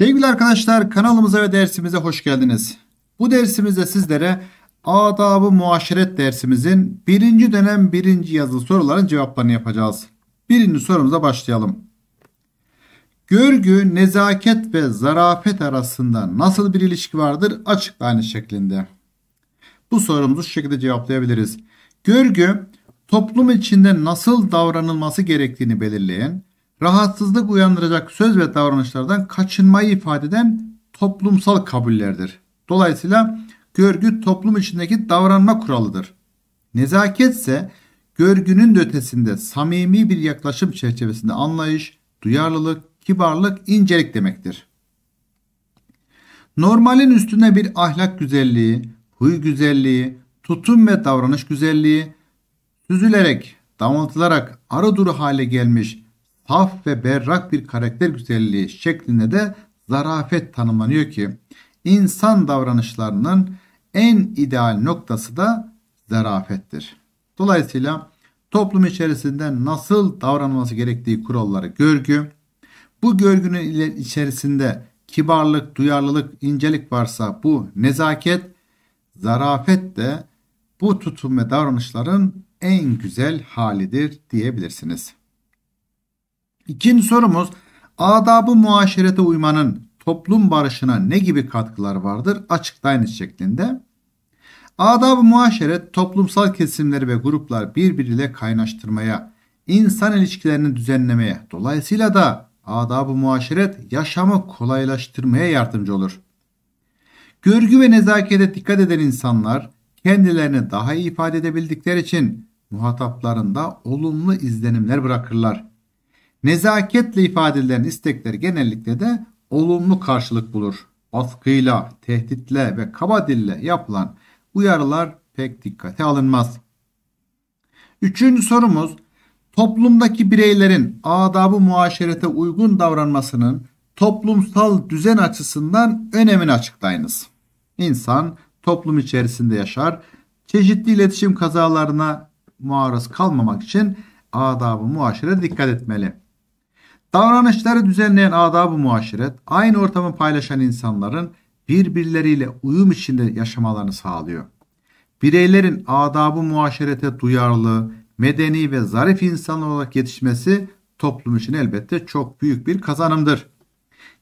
Sevgili arkadaşlar kanalımıza ve dersimize hoş geldiniz. Bu dersimizde sizlere adab-ı muaşeret dersimizin birinci dönem birinci yazılı soruların cevaplarını yapacağız. Birinci sorumuza başlayalım. Görgü, nezaket ve zarafet arasında nasıl bir ilişki vardır açıklayın şeklinde. Bu sorumuzu şu şekilde cevaplayabiliriz. Görgü toplum içinde nasıl davranılması gerektiğini belirleyen, rahatsızlık uyandıracak söz ve davranışlardan kaçınmayı ifade eden toplumsal kabullerdir. Dolayısıyla görgü toplum içindeki davranma kuralıdır. Nezaket ise görgünün de ötesinde samimi bir yaklaşım çerçevesinde anlayış, duyarlılık, kibarlık, incelik demektir. Normalin üstüne bir ahlak güzelliği, huy güzelliği, tutum ve davranış güzelliği süzülerek, damlatılarak arı duru hale gelmiş haf ve berrak bir karakter güzelliği şeklinde de zarafet tanımlanıyor ki insan davranışlarının en ideal noktası da zarafettir. Dolayısıyla toplum içerisinde nasıl davranması gerektiği kuralları görgü, bu görgünün içerisinde kibarlık, duyarlılık, incelik varsa bu nezaket, zarafet de bu tutum ve davranışların en güzel halidir diyebilirsiniz. İkinci sorumuz adabı muaşerete uymanın toplum barışına ne gibi katkılar vardır? Açıklayınız şeklinde. Adab-ı muaşeret toplumsal kesimleri ve gruplar birbiriyle kaynaştırmaya, insan ilişkilerini düzenlemeye, dolayısıyla da adab-ı muaşeret yaşamı kolaylaştırmaya yardımcı olur. Görgü ve nezakete dikkat eden insanlar kendilerini daha iyi ifade edebildikleri için muhataplarında olumlu izlenimler bırakırlar. Nezaketle ifade edilen istekler genellikle de olumlu karşılık bulur. Askıyla, tehditle ve kaba dille yapılan uyarılar pek dikkate alınmaz. Üçüncü sorumuz toplumdaki bireylerin adabı muaşerete uygun davranmasının toplumsal düzen açısından önemini açıklayınız. İnsan toplum içerisinde yaşar, çeşitli iletişim kazalarına maruz kalmamak için adabı muaşere dikkat etmeli. Davranışları düzenleyen adab-ı muaşiret, aynı ortamı paylaşan insanların birbirleriyle uyum içinde yaşamalarını sağlıyor. Bireylerin adabı muaşerete duyarlı, medeni ve zarif insan olarak yetişmesi toplum için elbette çok büyük bir kazanımdır.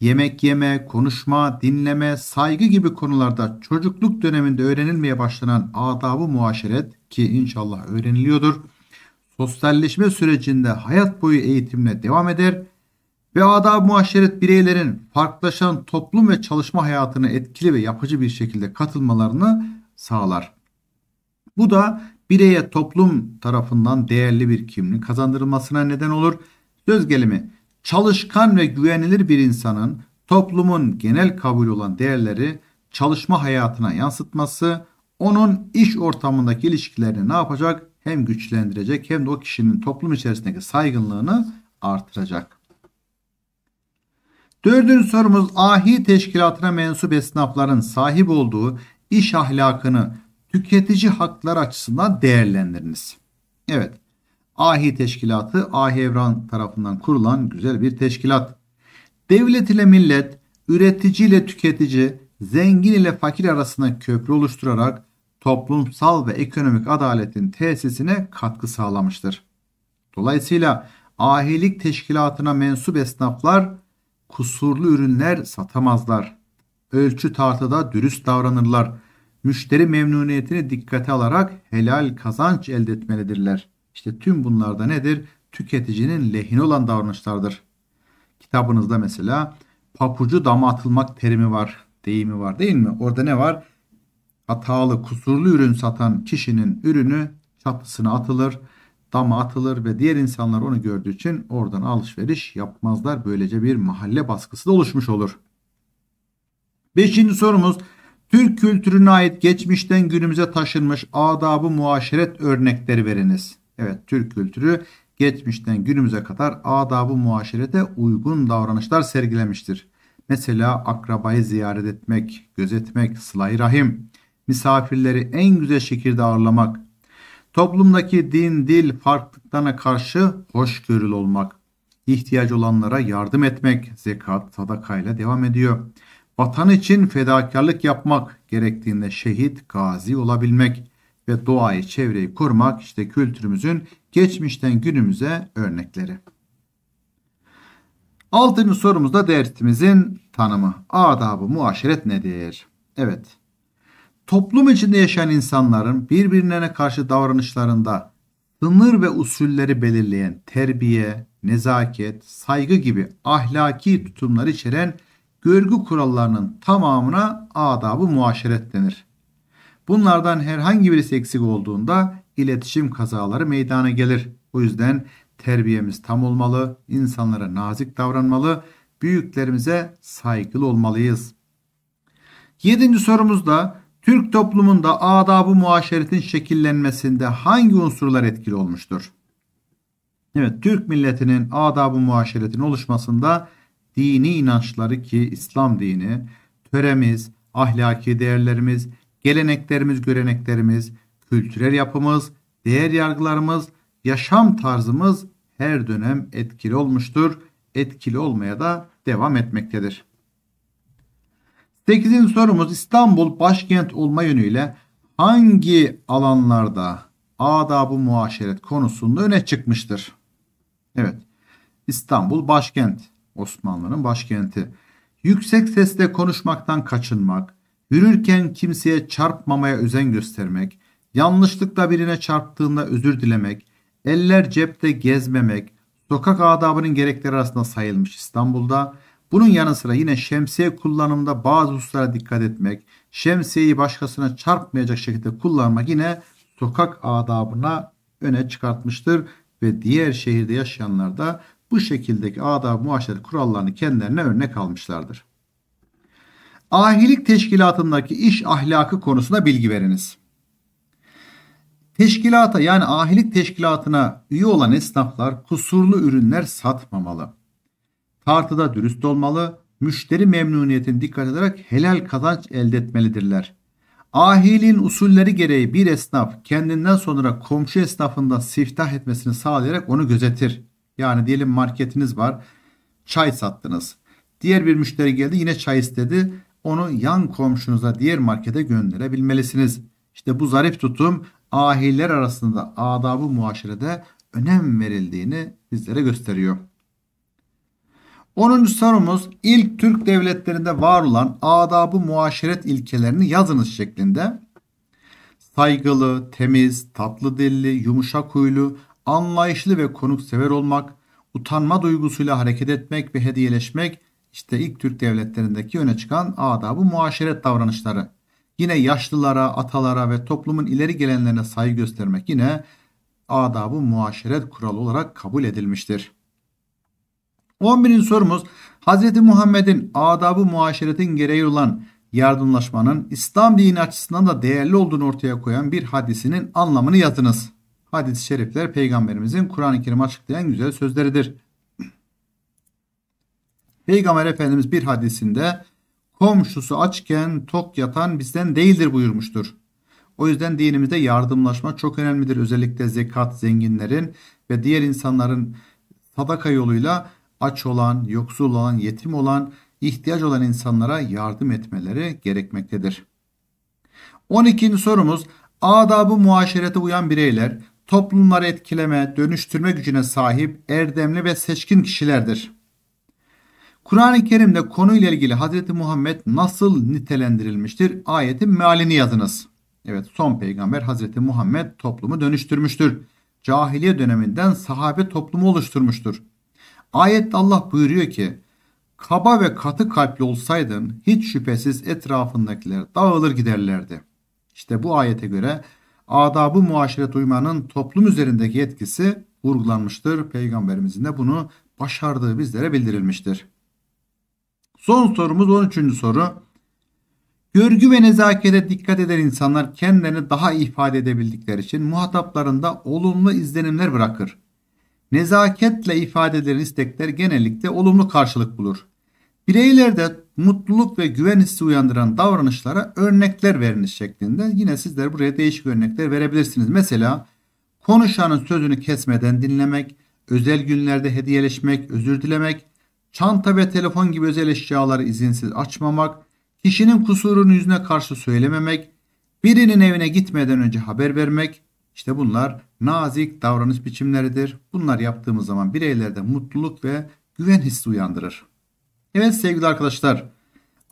Yemek yeme, konuşma, dinleme, saygı gibi konularda çocukluk döneminde öğrenilmeye başlanan adabı muaşeret ki inşallah öğreniliyordur sosyalleşme sürecinde hayat boyu eğitimle devam eder ve adab muaşeret bireylerin farklılaşan toplum ve çalışma hayatına etkili ve yapıcı bir şekilde katılmalarını sağlar. Bu da bireye toplum tarafından değerli bir kimlik kazandırılmasına neden olur. Söz gelimi çalışkan ve güvenilir bir insanın toplumun genel kabul olan değerleri çalışma hayatına yansıtması onun iş ortamındaki ilişkilerini ne yapacak? hem güçlendirecek hem de o kişinin toplum içerisindeki saygınlığını artıracak. Dördüncü sorumuz ahi teşkilatına mensup esnafların sahip olduğu iş ahlakını tüketici hakları açısından değerlendiriniz. Evet ahi teşkilatı ahi evran tarafından kurulan güzel bir teşkilat. Devlet ile millet, üretici ile tüketici, zengin ile fakir arasında köprü oluşturarak toplumsal ve ekonomik adaletin tesisine katkı sağlamıştır. Dolayısıyla ahilik teşkilatına mensup esnaflar kusurlu ürünler satamazlar. Ölçü tartıda dürüst davranırlar. Müşteri memnuniyetini dikkate alarak helal kazanç elde etmelidirler. İşte tüm bunlarda nedir? Tüketicinin lehine olan davranışlardır. Kitabınızda mesela papucu dama atılmak terimi var, deyimi var değil mi? Orada ne var? hatalı, kusurlu ürün satan kişinin ürünü çatısına atılır, dama atılır ve diğer insanlar onu gördüğü için oradan alışveriş yapmazlar. Böylece bir mahalle baskısı da oluşmuş olur. Beşinci sorumuz Türk kültürüne ait geçmişten günümüze taşınmış adabı muaşeret örnekleri veriniz. Evet Türk kültürü geçmişten günümüze kadar adabı muaşerete uygun davranışlar sergilemiştir. Mesela akrabayı ziyaret etmek, gözetmek, sılay rahim, misafirleri en güzel şekilde ağırlamak, toplumdaki din, dil farklılıklarına karşı hoşgörülü olmak, ihtiyaç olanlara yardım etmek, zekat, sadakayla devam ediyor. Vatan için fedakarlık yapmak, gerektiğinde şehit, gazi olabilmek ve doğayı, çevreyi korumak işte kültürümüzün geçmişten günümüze örnekleri. Altıncı sorumuzda dersimizin tanımı. Adabı ı muaşeret nedir? Evet toplum içinde yaşayan insanların birbirlerine karşı davranışlarında sınır ve usulleri belirleyen terbiye, nezaket, saygı gibi ahlaki tutumları içeren görgü kurallarının tamamına adabı muaşeret denir. Bunlardan herhangi birisi eksik olduğunda iletişim kazaları meydana gelir. O yüzden terbiyemiz tam olmalı, insanlara nazik davranmalı, büyüklerimize saygılı olmalıyız. Yedinci sorumuz da. Türk toplumunda adab-ı muaşeretin şekillenmesinde hangi unsurlar etkili olmuştur? Evet, Türk milletinin adab-ı muaşeretin oluşmasında dini inançları ki İslam dini, töremiz, ahlaki değerlerimiz, geleneklerimiz, göreneklerimiz, kültürel yapımız, değer yargılarımız, yaşam tarzımız her dönem etkili olmuştur. Etkili olmaya da devam etmektedir. 8. sorumuz İstanbul başkent olma yönüyle hangi alanlarda adab-ı muaşeret konusunda öne çıkmıştır? Evet. İstanbul başkent. Osmanlı'nın başkenti. Yüksek sesle konuşmaktan kaçınmak, yürürken kimseye çarpmamaya özen göstermek, yanlışlıkla birine çarptığında özür dilemek, eller cepte gezmemek, sokak adabının gerekleri arasında sayılmış İstanbul'da. Bunun yanı sıra yine şemsiye kullanımında bazı hususlara dikkat etmek, şemsiyeyi başkasına çarpmayacak şekilde kullanmak yine sokak adabına öne çıkartmıştır ve diğer şehirde yaşayanlar da bu şekildeki adab muaşeret kurallarını kendilerine örnek almışlardır. Ahilik teşkilatındaki iş ahlakı konusunda bilgi veriniz. Teşkilata yani ahilik teşkilatına üye olan esnaflar kusurlu ürünler satmamalı. Tartıda dürüst olmalı, müşteri memnuniyetini dikkat ederek helal kazanç elde etmelidirler. Ahilin usulleri gereği bir esnaf kendinden sonra komşu esnafından siftah etmesini sağlayarak onu gözetir. Yani diyelim marketiniz var, çay sattınız. Diğer bir müşteri geldi yine çay istedi. Onu yan komşunuza diğer markete gönderebilmelisiniz. İşte bu zarif tutum ahiller arasında adabı muaşerede önem verildiğini bizlere gösteriyor. 10. sorumuz ilk Türk devletlerinde var olan adabı muaşeret ilkelerini yazınız şeklinde. Saygılı, temiz, tatlı dilli, yumuşak huylu, anlayışlı ve konuksever olmak, utanma duygusuyla hareket etmek ve hediyeleşmek işte ilk Türk devletlerindeki öne çıkan adabı muaşeret davranışları. Yine yaşlılara, atalara ve toplumun ileri gelenlerine saygı göstermek yine adabı muaşeret kuralı olarak kabul edilmiştir. 11. sorumuz Hz. Muhammed'in adabı muaşeretin gereği olan yardımlaşmanın İslam dini açısından da değerli olduğunu ortaya koyan bir hadisinin anlamını yazınız. Hadis-i şerifler peygamberimizin Kur'an-ı Kerim açıklayan güzel sözleridir. Peygamber Efendimiz bir hadisinde komşusu açken tok yatan bizden değildir buyurmuştur. O yüzden dinimizde yardımlaşma çok önemlidir. Özellikle zekat, zenginlerin ve diğer insanların sadaka yoluyla aç olan, yoksul olan, yetim olan, ihtiyaç olan insanlara yardım etmeleri gerekmektedir. 12. sorumuz adabı muaşerete uyan bireyler toplumları etkileme, dönüştürme gücüne sahip erdemli ve seçkin kişilerdir. Kur'an-ı Kerim'de konuyla ilgili Hz. Muhammed nasıl nitelendirilmiştir? Ayetin mealini yazınız. Evet son peygamber Hz. Muhammed toplumu dönüştürmüştür. Cahiliye döneminden sahabe toplumu oluşturmuştur. Ayette Allah buyuruyor ki kaba ve katı kalpli olsaydın hiç şüphesiz etrafındakiler dağılır giderlerdi. İşte bu ayete göre adabı muaşere duymanın toplum üzerindeki etkisi vurgulanmıştır. Peygamberimizin de bunu başardığı bizlere bildirilmiştir. Son sorumuz 13. soru. Görgü ve nezakete dikkat eden insanlar kendilerini daha ifade edebildikleri için muhataplarında olumlu izlenimler bırakır nezaketle ifade edilen istekler genellikle olumlu karşılık bulur. Bireylerde mutluluk ve güven hissi uyandıran davranışlara örnekler veriniz şeklinde. Yine sizler buraya değişik örnekler verebilirsiniz. Mesela konuşanın sözünü kesmeden dinlemek, özel günlerde hediyeleşmek, özür dilemek, çanta ve telefon gibi özel eşyaları izinsiz açmamak, kişinin kusurunu yüzüne karşı söylememek, birinin evine gitmeden önce haber vermek, işte bunlar nazik davranış biçimleridir. Bunlar yaptığımız zaman bireylerde mutluluk ve güven hissi uyandırır. Evet sevgili arkadaşlar,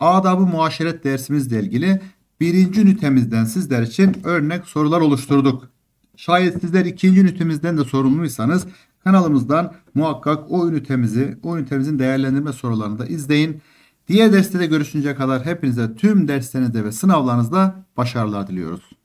adabı muaşeret dersimizle ilgili birinci ünitemizden sizler için örnek sorular oluşturduk. Şayet sizler ikinci ünitemizden de sorumluysanız kanalımızdan muhakkak o ünitemizi, o ünitemizin değerlendirme sorularını da izleyin. Diğer derste de görüşünceye kadar hepinize tüm derslerinizde ve sınavlarınızda başarılar diliyoruz.